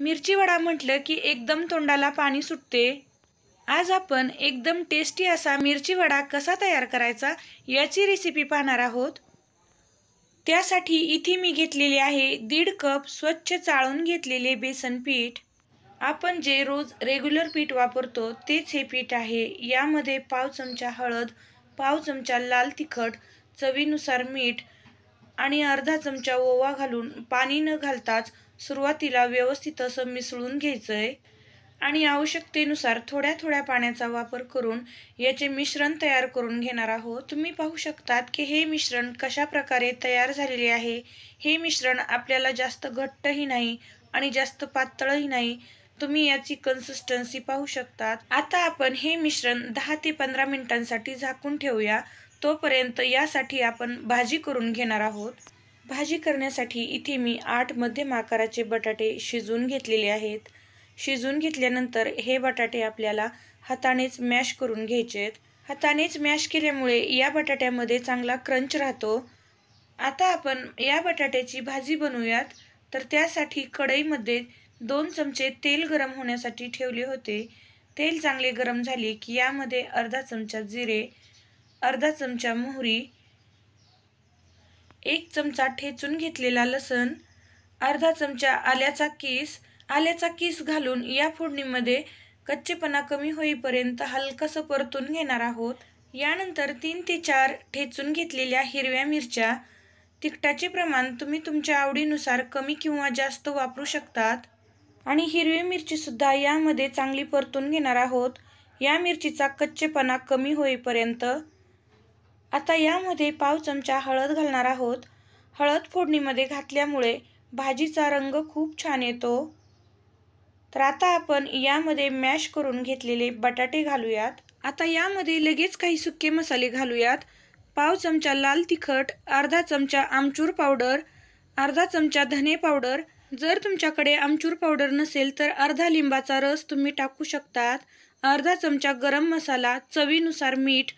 मिरची वडा म्हटलं की एकदम तोंडाला पाणी सुटते आज आपण एकदम टेस्टी असा मिरची वडा कसा तयार करायचा याची रेसिपी पाहणार आहोत त्यासाठी इथे मी घेतलेली आहे दीड कप स्वच्छ चाळून घेतलेले बेसन पीठ आपण जे रोज रेग्युलर पीठ वापरतो तेच हे पीठ आहे यामध्ये पाव चमचा हळद पाव चमचा लाल तिखट चवीनुसार मीठ आणि अर्धा चमचा ओवा घालून पाणी न घालताच सुरुवातीला व्यवस्थित असं मिसळून घ्यायचं आहे आणि आवश्यकतेनुसार थोड्या थोड्या पाण्याचा वापर करून याचे मिश्रण तयार करून घेणार आहोत तुम्ही पाहू शकतात की हे मिश्रण कशा प्रकारे तयार झालेले आहे हे मिश्रण आपल्याला जास्त घट्टही नाही आणि जास्त पातळही नाही तुम्ही याची कन्सिस्टन्सी पाहू शकतात आता आपण हे मिश्रण दहा ते पंधरा मिनिटांसाठी झाकून ठेवूया तोपर्यंत यासाठी आपण भाजी करून घेणार आहोत भाजी करण्यासाठी इथे मी आठ मध्यम आकाराचे बटाटे शिजवून घेतलेले आहेत शिजून घेतल्यानंतर हे बटाटे आपल्याला हातानेच मॅश करून घ्यायचे आहेत हातानेच मॅश केल्यामुळे या बटाट्यामध्ये चांगला क्रंच राहतो आता आपण या बटाट्याची भाजी बनवूयात तर त्यासाठी कढईमध्ये दोन चमचे तेल गरम होण्यासाठी ठेवले होते तेल चांगले गरम झाले की यामध्ये अर्धा चमचा जिरे अर्धा चमचा मोहरी एक चमचा ठेचून घेतलेला लसण अर्धा चमचा आल्याचा कीस आल्याचा किस घालून या फोडणीमध्ये कच्चेपणा कमी होईपर्यंत हलकंसं परतून घेणार आहोत यानंतर तीन ते चार ठेचून घेतलेल्या हिरव्या मिरच्या तिखटाचे प्रमाण तुम्ही तुमच्या आवडीनुसार कमी किंवा जास्त वापरू शकतात आणि हिरवी मिरचीसुद्धा यामध्ये चांगली परतून घेणार आहोत या मिरचीचा कच्चेपणा कमी होईपर्यंत आता यामध्ये पाव चमचा हळद घालणार आहोत हळद फोडणीमध्ये घातल्यामुळे भाजीचा रंग खूप छान येतो तर आता आपण यामध्ये मॅश करून घेतलेले बटाटे घालूयात आता यामध्ये लगेच काही सुके मसाले घालूयात पाव चमचा लाल तिखट अर्धा चमचा आमचूर पावडर अर्धा चमचा धने पावडर जर तुमच्याकडे आमचूर पावडर नसेल तर अर्धा लिंबाचा रस तुम्ही टाकू शकतात अर्धा चमचा गरम मसाला चवीनुसार मीठ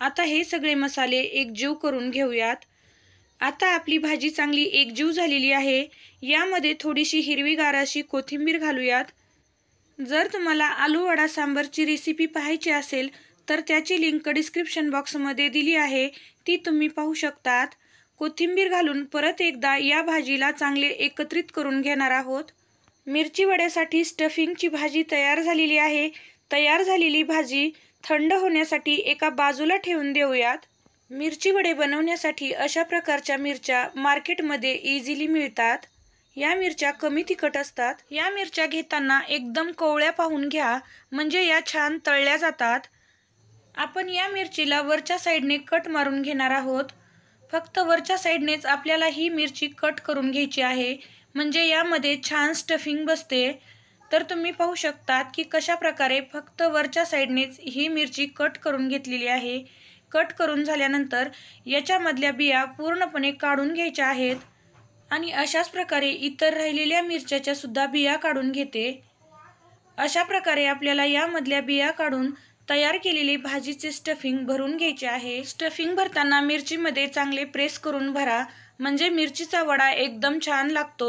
आता हे सगळे मसाले एकजीव करून घेऊयात आता आपली भाजी चांगली एकजीव झालेली आहे यामध्ये थोडीशी हिरवी अशी कोथिंबीर घालूयात जर तुम्हाला आलू वडा सांबरची रेसिपी पाहायची असेल तर त्याची लिंक डिस्क्रिप्शन बॉक्समध्ये दिली आहे ती तुम्ही पाहू शकतात कोथिंबीर घालून परत एकदा या भाजीला चांगले एकत्रित करून घेणार आहोत मिरची वड्यासाठी स्टफिंगची भाजी तयार झालेली आहे तयार झालेली भाजी थंड होण्यासाठी एका बाजूला ठेवून देऊयात मिरची वडे बनवण्यासाठी अशा प्रकारच्या मिरच्या मार्केटमध्ये इझिली मिळतात या मिरच्या कमी तिखट असतात या मिरच्या घेताना एकदम कवळ्या पाहून घ्या म्हणजे या छान तळल्या जातात आपण या मिरचीला वरच्या साईडने कट मारून घेणार आहोत फक्त वरच्या साईडनेच आपल्याला ही मिरची कट करून घ्यायची आहे म्हणजे यामध्ये छान स्टफिंग बसते तर तुम्ही पाहू शकतात की कशा प्रकारे फक्त वरच्या साईडनेच ही मिरची कट करून घेतलेली आहे कट करून झाल्यानंतर याच्यामधल्या बिया पूर्णपणे काढून घ्यायच्या आहेत आणि अशाच प्रकारे इतर राहिलेल्या मिरच्याच्या सुद्धा बिया काढून घेते अशा प्रकारे आपल्याला यामधल्या बिया काढून तयार केलेली भाजीचे स्टफिंग भरून घ्यायचे आहे स्टफिंग भरताना मिरचीमध्ये चांगले प्रेस करून भरा म्हणजे मिरचीचा वडा एकदम छान लागतो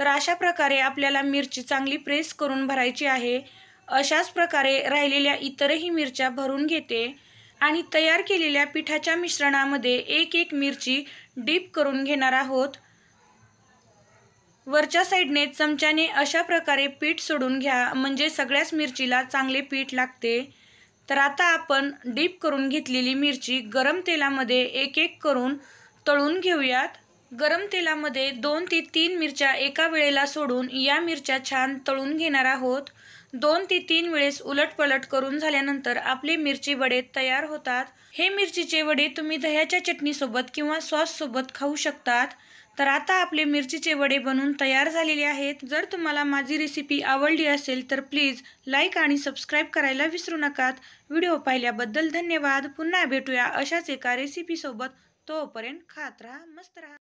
तर अशा प्रकारे आपल्याला मिरची चांगली प्रेस करून भरायची आहे अशाच प्रकारे राहिलेल्या इतरही मिरच्या भरून घेते आणि तयार केलेल्या पिठाच्या मिश्रणामध्ये एक एक मिरची डीप करून घेणार आहोत वरच्या साईडने चमच्याने अशा प्रकारे पीठ सोडून घ्या म्हणजे सगळ्याच मिरचीला चांगले पीठ लागते तर आता आपण डीप करून घेतलेली मिरची गरम तेलामध्ये एक एक करून तळून घेऊयात गरम तेलामध्ये दोन ते तीन मिरच्या एका वेळेला सोडून या मिरच्या छान तळून घेणार आहोत दोन ते तीन वेळेस उलट पलट करून झाल्यानंतर आपले मिरची वडे तयार होतात हे मिरचीचे वडे तुम्ही दह्याच्या चटणीसोबत किंवा सॉससोबत खाऊ शकतात तर आता आपले मिरचीचे वडे बनून तयार झालेले आहेत जर तुम्हाला माझी रेसिपी आवडली असेल तर प्लीज लाईक आणि सबस्क्राईब करायला विसरू नकात व्हिडिओ पाहिल्याबद्दल धन्यवाद पुन्हा भेटूया अशाच एका रेसिपीसोबत तोपर्यंत खात राहा मस्त राहा